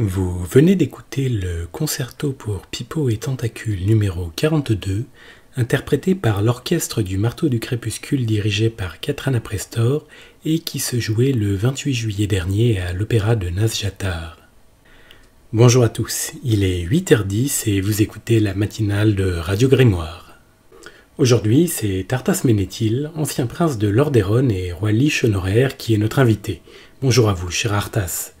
Vous venez d'écouter le concerto pour pipeau et Tentacule numéro 42, interprété par l'orchestre du Marteau du Crépuscule dirigé par Katrana Prestor et qui se jouait le 28 juillet dernier à l'Opéra de Nasjatar. Bonjour à tous, il est 8h10 et vous écoutez la matinale de Radio Grimoire. Aujourd'hui, c'est Tartas Ménétil, ancien prince de l'Orderon et roi Lich honoraire, qui est notre invité. Bonjour à vous, cher Artas.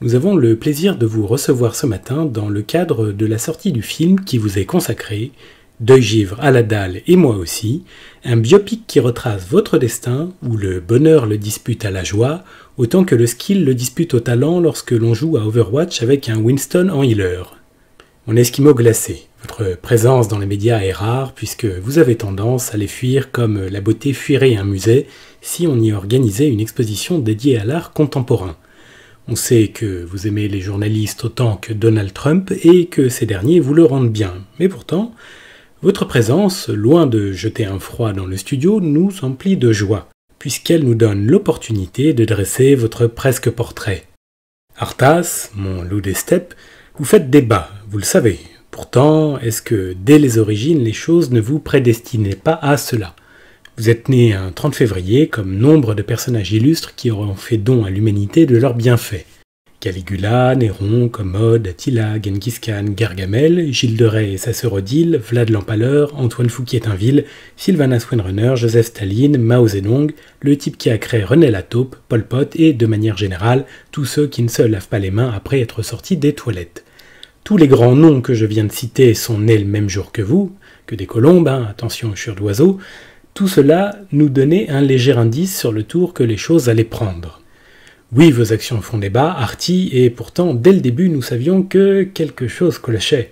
Nous avons le plaisir de vous recevoir ce matin dans le cadre de la sortie du film qui vous est consacré, Deuil Givre à la dalle et moi aussi, un biopic qui retrace votre destin où le bonheur le dispute à la joie autant que le skill le dispute au talent lorsque l'on joue à Overwatch avec un Winston en healer. Mon esquimau glacé, votre présence dans les médias est rare puisque vous avez tendance à les fuir comme la beauté fuirait un musée si on y organisait une exposition dédiée à l'art contemporain. On sait que vous aimez les journalistes autant que Donald Trump et que ces derniers vous le rendent bien. Mais pourtant, votre présence, loin de jeter un froid dans le studio, nous emplit de joie, puisqu'elle nous donne l'opportunité de dresser votre presque portrait. Arthas, mon loup des steppes, vous faites débat, vous le savez. Pourtant, est-ce que dès les origines, les choses ne vous prédestinaient pas à cela vous êtes né un 30 février, comme nombre de personnages illustres qui auront fait don à l'humanité de leurs bienfaits. Caligula, Néron, Commode, Attila, Genghis Khan, Gargamel, Gilles de Rais et sa sœur Odile, Vlad l'Empaleur, Antoine Fouquier-Tinville, Sylvana Swenrunner, Joseph Staline, Mao Zedong, le type qui a créé René Lataupe, Pol Pot et, de manière générale, tous ceux qui ne se lavent pas les mains après être sortis des toilettes. Tous les grands noms que je viens de citer sont nés le même jour que vous, que des colombes, hein, attention aux chures d'oiseaux, tout cela nous donnait un léger indice sur le tour que les choses allaient prendre. Oui, vos actions font débat, Artie, et pourtant, dès le début, nous savions que quelque chose clochait.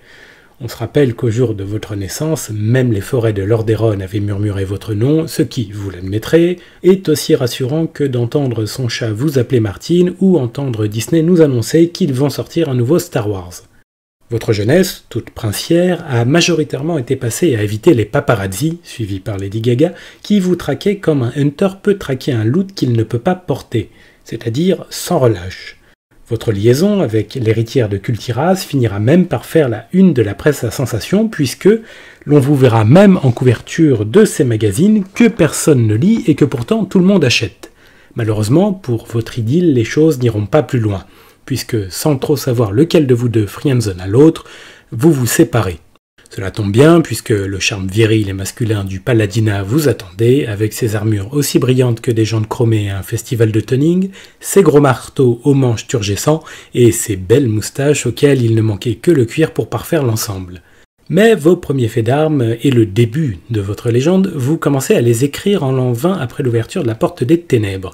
On se rappelle qu'au jour de votre naissance, même les forêts de Lordaeron avaient murmuré votre nom, ce qui, vous l'admettrez, est aussi rassurant que d'entendre son chat vous appeler Martine ou entendre Disney nous annoncer qu'ils vont sortir un nouveau Star Wars. Votre jeunesse, toute princière, a majoritairement été passée à éviter les paparazzi, suivis par Lady Gaga, qui vous traquaient comme un hunter peut traquer un loot qu'il ne peut pas porter, c'est-à-dire sans relâche. Votre liaison avec l'héritière de Cultiras finira même par faire la une de la presse à sensation, puisque l'on vous verra même en couverture de ces magazines que personne ne lit et que pourtant tout le monde achète. Malheureusement, pour votre idylle, les choses n'iront pas plus loin puisque sans trop savoir lequel de vous deux friendzone à l'autre, vous vous séparez. Cela tombe bien, puisque le charme viril et masculin du Paladina vous attendait, avec ses armures aussi brillantes que des gens de à un festival de tuning, ses gros marteaux aux manches turgescents et ses belles moustaches auxquelles il ne manquait que le cuir pour parfaire l'ensemble. Mais vos premiers faits d'armes et le début de votre légende, vous commencez à les écrire en l'an 20 après l'ouverture de la Porte des Ténèbres.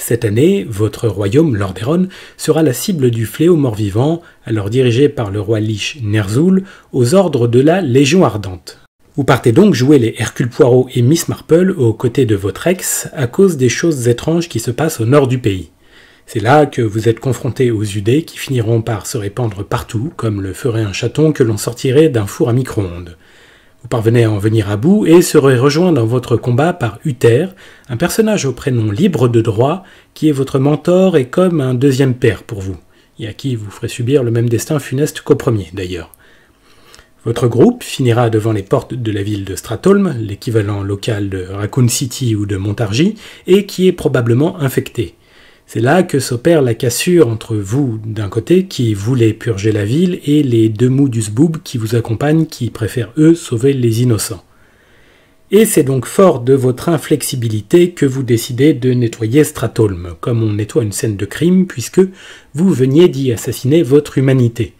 Cette année, votre royaume, Lordaeron, sera la cible du fléau mort-vivant, alors dirigé par le roi Lich Ner'zhul, aux ordres de la Légion Ardente. Vous partez donc jouer les Hercule Poirot et Miss Marple aux côtés de votre ex à cause des choses étranges qui se passent au nord du pays. C'est là que vous êtes confronté aux UD qui finiront par se répandre partout, comme le ferait un chaton que l'on sortirait d'un four à micro-ondes. Vous parvenez à en venir à bout et serez rejoint dans votre combat par Uther, un personnage au prénom libre de droit qui est votre mentor et comme un deuxième père pour vous, et à qui vous ferez subir le même destin funeste qu'au premier d'ailleurs. Votre groupe finira devant les portes de la ville de Stratholm, l'équivalent local de Raccoon City ou de Montargis, et qui est probablement infecté. C'est là que s'opère la cassure entre vous, d'un côté, qui voulez purger la ville, et les deux mous du zboub qui vous accompagnent, qui préfèrent, eux, sauver les innocents. Et c'est donc fort de votre inflexibilité que vous décidez de nettoyer Stratholme, comme on nettoie une scène de crime, puisque vous veniez d'y assassiner votre humanité.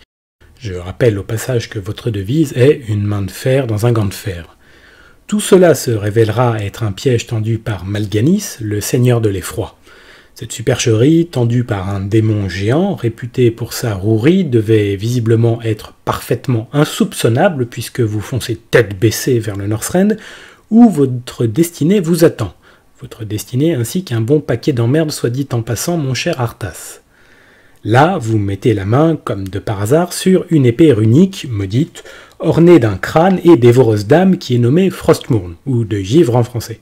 Je rappelle au passage que votre devise est une main de fer dans un gant de fer. Tout cela se révélera être un piège tendu par Malganis, le seigneur de l'effroi. Cette supercherie, tendue par un démon géant, réputé pour sa rouerie, devait visiblement être parfaitement insoupçonnable puisque vous foncez tête baissée vers le Northrend, où votre destinée vous attend. Votre destinée ainsi qu'un bon paquet d'emmerdes, soit dit en passant, mon cher Arthas. Là, vous mettez la main, comme de par hasard, sur une épée runique, maudite, ornée d'un crâne et dévoreuse dames qui est nommée Frostmourne, ou de givre en français.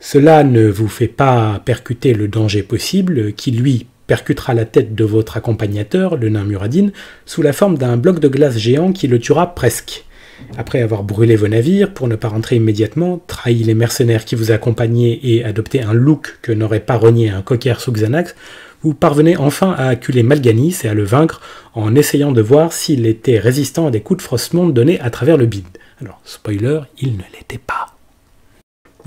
Cela ne vous fait pas percuter le danger possible qui, lui, percutera la tête de votre accompagnateur, le nain Muradin, sous la forme d'un bloc de glace géant qui le tuera presque. Après avoir brûlé vos navires pour ne pas rentrer immédiatement, trahi les mercenaires qui vous accompagnaient et adopté un look que n'aurait pas renié un cocker sous Xanax, vous parvenez enfin à acculer Malganis et à le vaincre en essayant de voir s'il était résistant à des coups de Frostmonde donnés à travers le bide. Alors, spoiler, il ne l'était pas.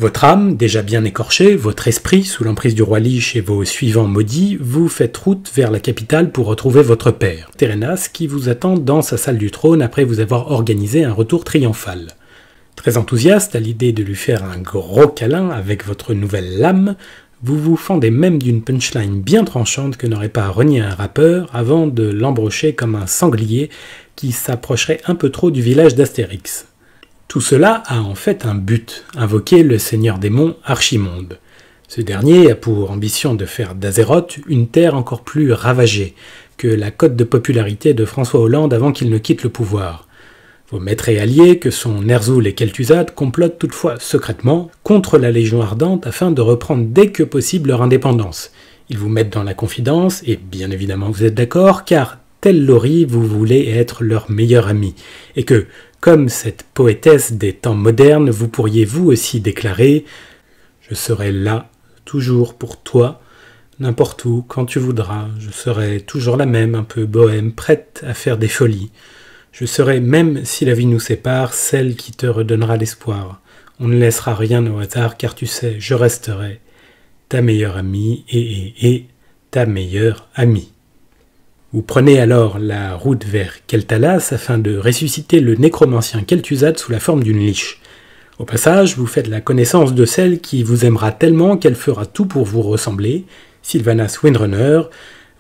Votre âme, déjà bien écorchée, votre esprit, sous l'emprise du roi Lich et vos suivants maudits, vous faites route vers la capitale pour retrouver votre père, Terenas, qui vous attend dans sa salle du trône après vous avoir organisé un retour triomphal. Très enthousiaste à l'idée de lui faire un gros câlin avec votre nouvelle lame, vous vous fendez même d'une punchline bien tranchante que n'aurait pas renié un rappeur avant de l'embrocher comme un sanglier qui s'approcherait un peu trop du village d'Astérix. Tout cela a en fait un but, invoquer le seigneur démon Archimonde. Ce dernier a pour ambition de faire d'Azeroth une terre encore plus ravagée que la cote de popularité de François Hollande avant qu'il ne quitte le pouvoir. Vos maîtres et alliés, que sont Ner'zhul et Kel'Thuzad, complotent toutefois secrètement contre la Légion Ardente afin de reprendre dès que possible leur indépendance. Ils vous mettent dans la confidence, et bien évidemment vous êtes d'accord, car tel Lori, vous voulez être leur meilleur ami, et que, comme cette poétesse des temps modernes, vous pourriez vous aussi déclarer Je serai là, toujours pour toi, n'importe où, quand tu voudras, je serai toujours la même, un peu bohème, prête à faire des folies. Je serai, même si la vie nous sépare, celle qui te redonnera l'espoir. On ne laissera rien au hasard, car tu sais, je resterai ta meilleure amie et, et, et ta meilleure amie. Vous prenez alors la route vers Keltalas afin de ressusciter le nécromancien Keltuzad sous la forme d'une liche. Au passage, vous faites la connaissance de celle qui vous aimera tellement qu'elle fera tout pour vous ressembler, Sylvanas Windrunner,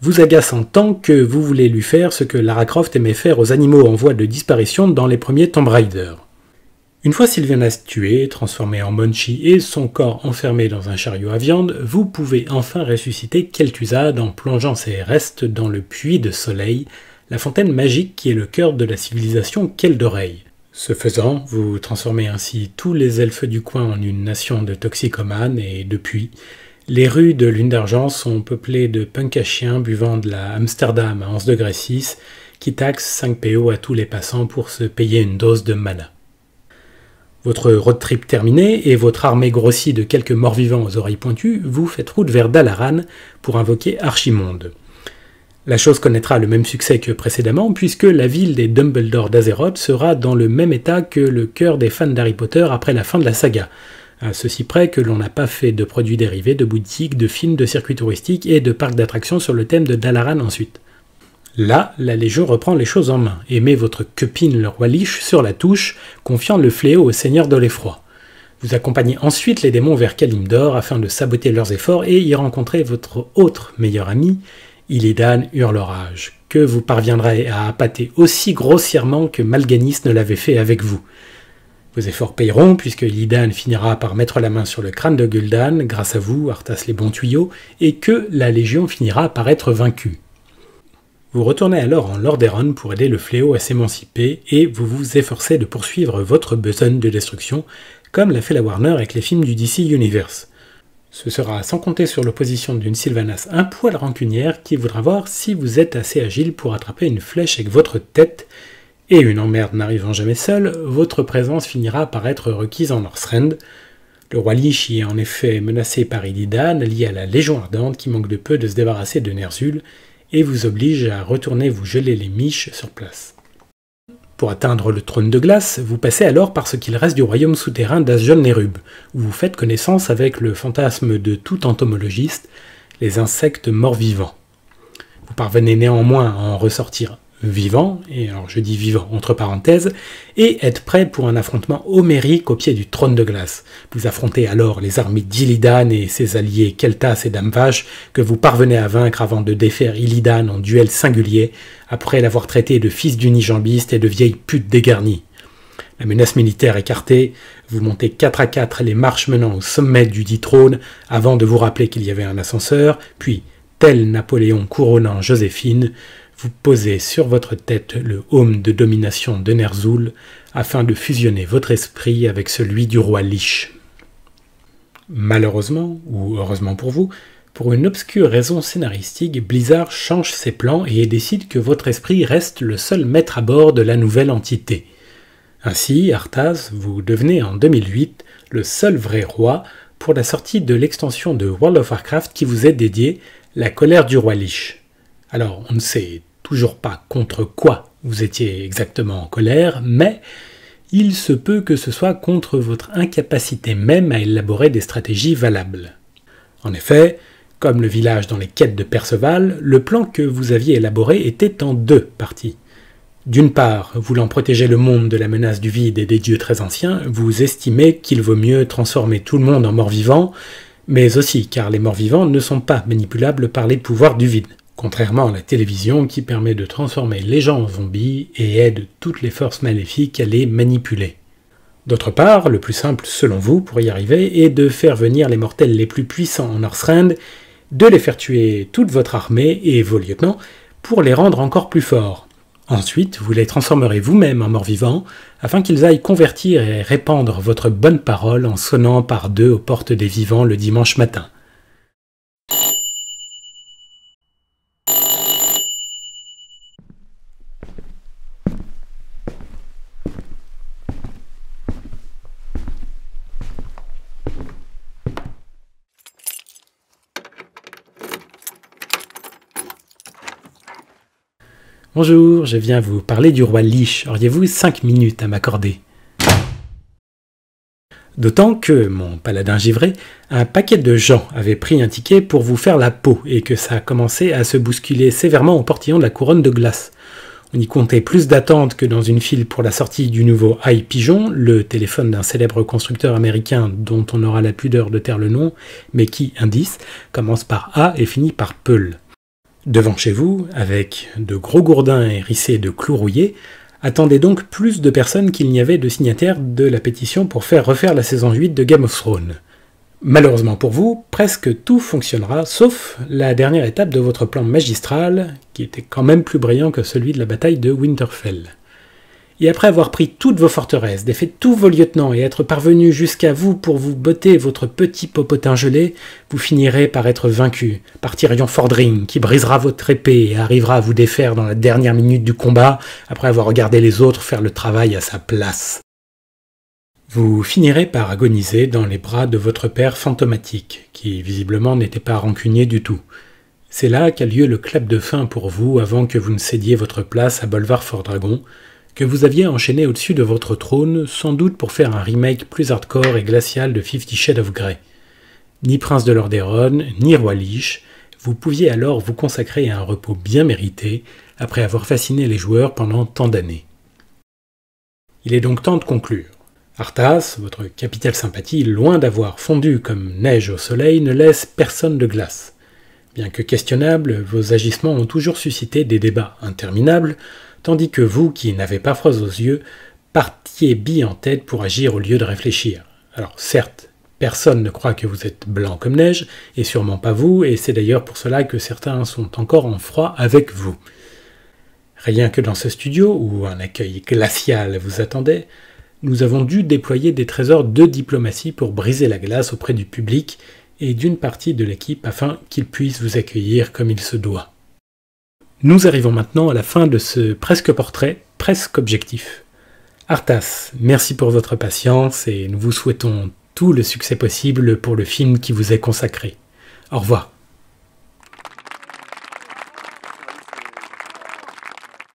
vous agace en tant que vous voulez lui faire ce que Lara Croft aimait faire aux animaux en voie de disparition dans les premiers Tomb Raider. Une fois Sylvanas tuée, transformé en Monchi et son corps enfermé dans un chariot à viande, vous pouvez enfin ressusciter Kel'Thuzad en plongeant ses restes dans le puits de soleil, la fontaine magique qui est le cœur de la civilisation Kel'Dorei. Ce faisant, vous transformez ainsi tous les elfes du coin en une nation de toxicomanes et depuis, les rues de Lune d'Argent sont peuplées de punkachiens buvant de la Amsterdam à 11 degrés 6 qui taxent 5 PO à tous les passants pour se payer une dose de mana. Votre road trip terminé et votre armée grossie de quelques morts-vivants aux oreilles pointues, vous faites route vers Dalaran pour invoquer Archimonde. La chose connaîtra le même succès que précédemment, puisque la ville des Dumbledore d'Azeroth sera dans le même état que le cœur des fans d'Harry Potter après la fin de la saga, à ceci près que l'on n'a pas fait de produits dérivés, de boutiques, de films, de circuits touristiques et de parcs d'attractions sur le thème de Dalaran ensuite. Là, la Légion reprend les choses en main et met votre cupine le roi Lich sur la touche, confiant le fléau au seigneur de l'effroi. Vous accompagnez ensuite les démons vers Kalimdor afin de saboter leurs efforts et y rencontrer votre autre meilleur ami, Illidan Hurlorage, que vous parviendrez à appâter aussi grossièrement que Malganis ne l'avait fait avec vous. Vos efforts payeront, puisque Illidan finira par mettre la main sur le crâne de Gul'dan, grâce à vous, Arthas les bons tuyaux, et que la Légion finira par être vaincue. Vous retournez alors en Lordaeron pour aider le fléau à s'émanciper et vous vous efforcez de poursuivre votre besogne de destruction, comme l'a fait la Warner avec les films du DC Universe. Ce sera sans compter sur l'opposition d'une Sylvanas un poil rancunière qui voudra voir si vous êtes assez agile pour attraper une flèche avec votre tête, et une emmerde n'arrivant jamais seule, votre présence finira par être requise en Northrend. Le roi Lich y est en effet menacé par Illidan, lié à la Légion Ardente qui manque de peu de se débarrasser de Ner'zhul, et vous oblige à retourner vous geler les miches sur place. Pour atteindre le trône de glace, vous passez alors par ce qu'il reste du royaume souterrain d'Asjon-Nerub, où vous faites connaissance avec le fantasme de tout entomologiste, les insectes morts-vivants. Vous parvenez néanmoins à en ressortir vivant, et alors je dis vivant entre parenthèses, et être prêt pour un affrontement homérique au pied du trône de glace. Vous affrontez alors les armées d'Illidan et ses alliés Keltas et Damvash, que vous parvenez à vaincre avant de défaire Illidan en duel singulier, après l'avoir traité de fils du d'unijambiste et de vieille pute dégarnie. La menace militaire écartée, vous montez 4 à 4 les marches menant au sommet du dit trône avant de vous rappeler qu'il y avait un ascenseur, puis, tel Napoléon couronnant Joséphine, vous posez sur votre tête le home de domination de Ner'zhul afin de fusionner votre esprit avec celui du roi Lich. Malheureusement, ou heureusement pour vous, pour une obscure raison scénaristique, Blizzard change ses plans et décide que votre esprit reste le seul maître à bord de la nouvelle entité. Ainsi, Arthas, vous devenez en 2008 le seul vrai roi pour la sortie de l'extension de World of Warcraft qui vous est dédiée, La colère du roi Lich. Alors, on ne sait pas contre quoi vous étiez exactement en colère, mais il se peut que ce soit contre votre incapacité même à élaborer des stratégies valables. En effet, comme le village dans les quêtes de Perceval, le plan que vous aviez élaboré était en deux parties. D'une part, voulant protéger le monde de la menace du vide et des dieux très anciens, vous estimez qu'il vaut mieux transformer tout le monde en morts-vivants, mais aussi car les morts-vivants ne sont pas manipulables par les pouvoirs du vide contrairement à la télévision qui permet de transformer les gens en zombies et aide toutes les forces maléfiques à les manipuler. D'autre part, le plus simple selon vous pour y arriver est de faire venir les mortels les plus puissants en Northrend, de les faire tuer toute votre armée et vos lieutenants pour les rendre encore plus forts. Ensuite, vous les transformerez vous-même en morts-vivants afin qu'ils aillent convertir et répandre votre bonne parole en sonnant par deux aux portes des vivants le dimanche matin. Bonjour, je viens vous parler du roi Lich. Auriez-vous 5 minutes à m'accorder D'autant que mon paladin givré, un paquet de gens avait pris un ticket pour vous faire la peau et que ça commençait à se bousculer sévèrement au portillon de la couronne de glace. On y comptait plus d'attentes que dans une file pour la sortie du nouveau High Pigeon, le téléphone d'un célèbre constructeur américain dont on aura la pudeur de taire le nom, mais qui, indice, commence par A et finit par Peul. Devant chez vous, avec de gros gourdins hérissés de clous rouillés, attendez donc plus de personnes qu'il n'y avait de signataires de la pétition pour faire refaire la saison 8 de Game of Thrones. Malheureusement pour vous, presque tout fonctionnera, sauf la dernière étape de votre plan magistral, qui était quand même plus brillant que celui de la bataille de Winterfell et après avoir pris toutes vos forteresses, défait tous vos lieutenants et être parvenu jusqu'à vous pour vous botter votre petit popotin gelé, vous finirez par être vaincu par Tyrion Fordring qui brisera votre épée et arrivera à vous défaire dans la dernière minute du combat après avoir regardé les autres faire le travail à sa place. Vous finirez par agoniser dans les bras de votre père fantomatique, qui visiblement n'était pas rancunier du tout. C'est là qu'a lieu le clap de fin pour vous avant que vous ne cédiez votre place à Bolvar Fordragon, que vous aviez enchaîné au-dessus de votre trône, sans doute pour faire un remake plus hardcore et glacial de Fifty Shades of Grey. Ni prince de Lordaeron, ni roi Lich, vous pouviez alors vous consacrer à un repos bien mérité après avoir fasciné les joueurs pendant tant d'années. Il est donc temps de conclure. Arthas, votre capitale sympathie, loin d'avoir fondu comme neige au soleil, ne laisse personne de glace. Bien que questionnable, vos agissements ont toujours suscité des débats interminables, tandis que vous, qui n'avez pas froid aux yeux, partiez billes en tête pour agir au lieu de réfléchir. Alors certes, personne ne croit que vous êtes blanc comme neige, et sûrement pas vous, et c'est d'ailleurs pour cela que certains sont encore en froid avec vous. Rien que dans ce studio, où un accueil glacial vous attendait, nous avons dû déployer des trésors de diplomatie pour briser la glace auprès du public et d'une partie de l'équipe afin qu'ils puissent vous accueillir comme il se doit. Nous arrivons maintenant à la fin de ce presque portrait, presque objectif. Arthas, merci pour votre patience et nous vous souhaitons tout le succès possible pour le film qui vous est consacré. Au revoir.